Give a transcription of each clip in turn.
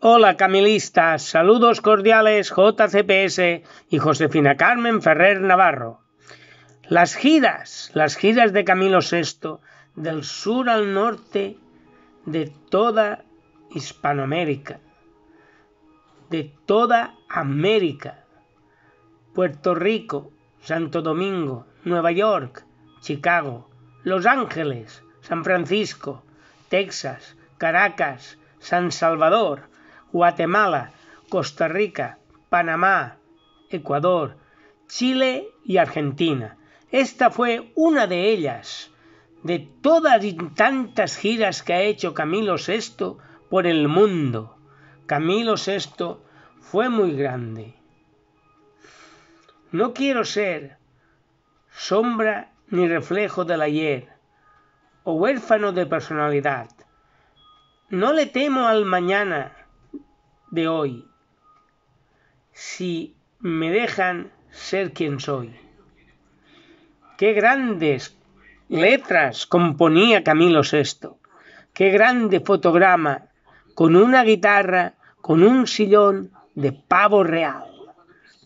Hola camilistas, saludos cordiales JCPS y Josefina Carmen Ferrer Navarro. Las giras, las giras de Camilo VI, del sur al norte de toda Hispanoamérica, de toda América, Puerto Rico, Santo Domingo, Nueva York, Chicago, Los Ángeles, San Francisco, Texas, Caracas, San Salvador, Guatemala, Costa Rica, Panamá, Ecuador, Chile y Argentina. Esta fue una de ellas. De todas y tantas giras que ha hecho Camilo VI por el mundo, Camilo VI fue muy grande. No quiero ser sombra ni reflejo del ayer, o huérfano de personalidad. No le temo al mañana, de hoy. Si me dejan ser quien soy. Qué grandes letras componía Camilo VI. Qué grande fotograma con una guitarra, con un sillón de pavo real.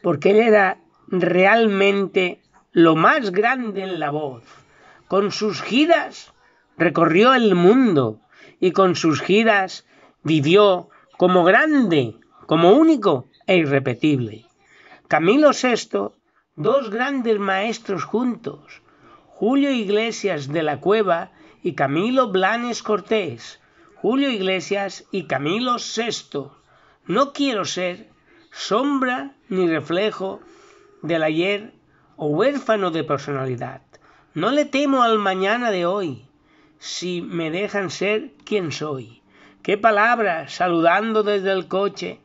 Porque él era realmente lo más grande en la voz. Con sus giras recorrió el mundo y con sus giras vivió como grande, como único e irrepetible. Camilo VI, dos grandes maestros juntos, Julio Iglesias de la Cueva y Camilo Blanes Cortés, Julio Iglesias y Camilo VI. No quiero ser sombra ni reflejo del ayer o huérfano de personalidad. No le temo al mañana de hoy, si me dejan ser quien soy. Qué palabras, saludando desde el coche,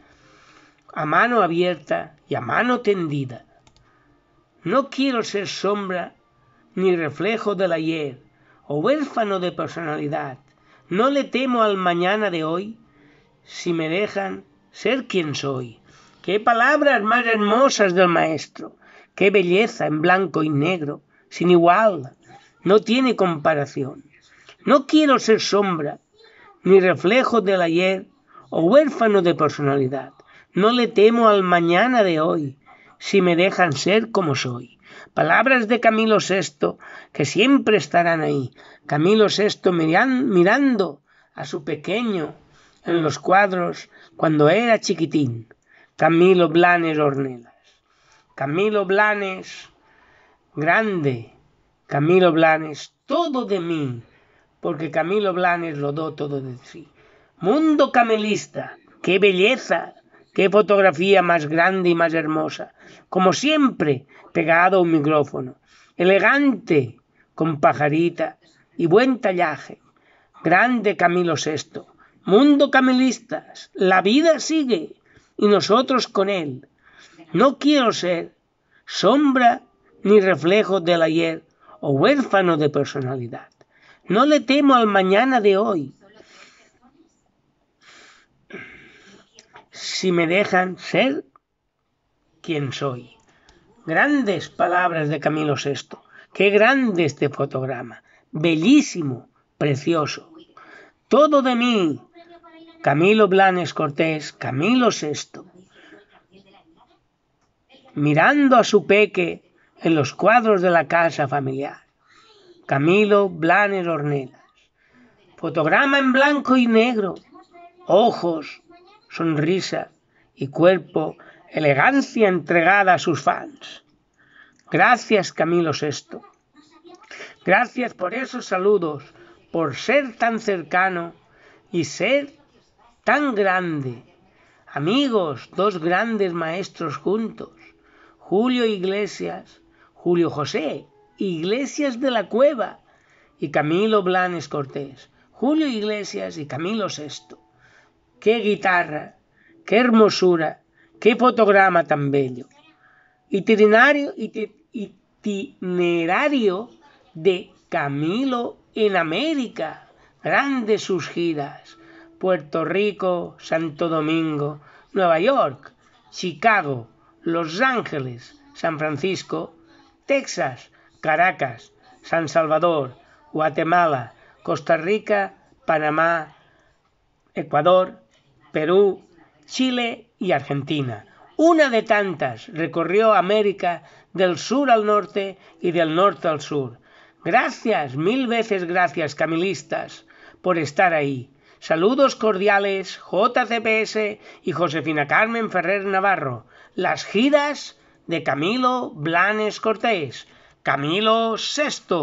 a mano abierta y a mano tendida. No quiero ser sombra ni reflejo del ayer, o huérfano de personalidad. No le temo al mañana de hoy, si me dejan ser quien soy. Qué palabras más hermosas del maestro, qué belleza en blanco y negro, sin igual, no tiene comparación. No quiero ser sombra ni reflejos del ayer, o huérfano de personalidad. No le temo al mañana de hoy, si me dejan ser como soy. Palabras de Camilo VI, que siempre estarán ahí. Camilo VI mirando a su pequeño en los cuadros cuando era chiquitín. Camilo Blanes Ornelas. Camilo Blanes, grande. Camilo Blanes, todo de mí porque Camilo Blanes rodó todo de sí. Mundo camelista, qué belleza, qué fotografía más grande y más hermosa. Como siempre, pegado a un micrófono. Elegante, con pajarita y buen tallaje. Grande Camilo VI. Mundo camelistas, la vida sigue y nosotros con él. No quiero ser sombra ni reflejo del ayer o huérfano de personalidad. No le temo al mañana de hoy. Si me dejan ser quien soy. Grandes palabras de Camilo VI. Qué grande este fotograma. Bellísimo, precioso. Todo de mí. Camilo Blanes Cortés, Camilo VI. Mirando a su peque en los cuadros de la casa familiar. Camilo Blaner Ornelas. Fotograma en blanco y negro, ojos, sonrisa y cuerpo, elegancia entregada a sus fans. Gracias Camilo VI. Gracias por esos saludos, por ser tan cercano y ser tan grande. Amigos, dos grandes maestros juntos, Julio Iglesias, Julio José, Iglesias de la Cueva y Camilo Blanes Cortés, Julio Iglesias y Camilo Sexto. ¡Qué guitarra! ¡Qué hermosura! ¡Qué fotograma tan bello! Itinerario, itinerario de Camilo en América. Grandes sus giras. Puerto Rico, Santo Domingo, Nueva York, Chicago, Los Ángeles, San Francisco, Texas, Caracas, San Salvador, Guatemala, Costa Rica, Panamá, Ecuador, Perú, Chile y Argentina. Una de tantas recorrió América del sur al norte y del norte al sur. Gracias, mil veces gracias, camilistas, por estar ahí. Saludos cordiales, JCPS y Josefina Carmen Ferrer Navarro. Las giras de Camilo Blanes Cortés. Camilo sexto.